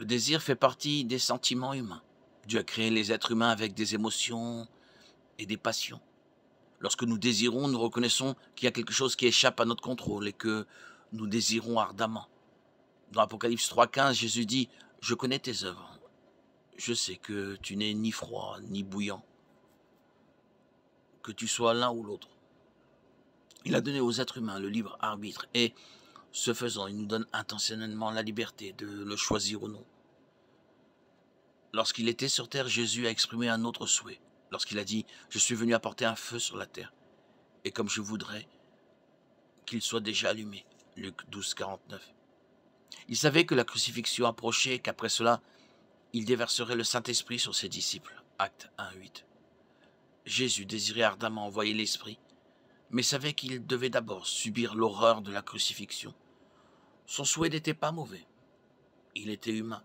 Le désir fait partie des sentiments humains. Dieu a créé les êtres humains avec des émotions et des passions. Lorsque nous désirons, nous reconnaissons qu'il y a quelque chose qui échappe à notre contrôle et que nous désirons ardemment. Dans Apocalypse 3.15, Jésus dit, je connais tes œuvres. Je sais que tu n'es ni froid ni bouillant, que tu sois l'un ou l'autre. Il a donné aux êtres humains le libre arbitre et ce faisant, il nous donne intentionnellement la liberté de le choisir ou non. Lorsqu'il était sur terre, Jésus a exprimé un autre souhait, lorsqu'il a dit ⁇ Je suis venu apporter un feu sur la terre, et comme je voudrais qu'il soit déjà allumé ⁇ Luc 12, 49. Il savait que la crucifixion approchait et qu'après cela, il déverserait le Saint-Esprit sur ses disciples. Acte 1, 8. Jésus désirait ardemment envoyer l'Esprit mais savait qu'il devait d'abord subir l'horreur de la crucifixion. Son souhait n'était pas mauvais. Il était humain.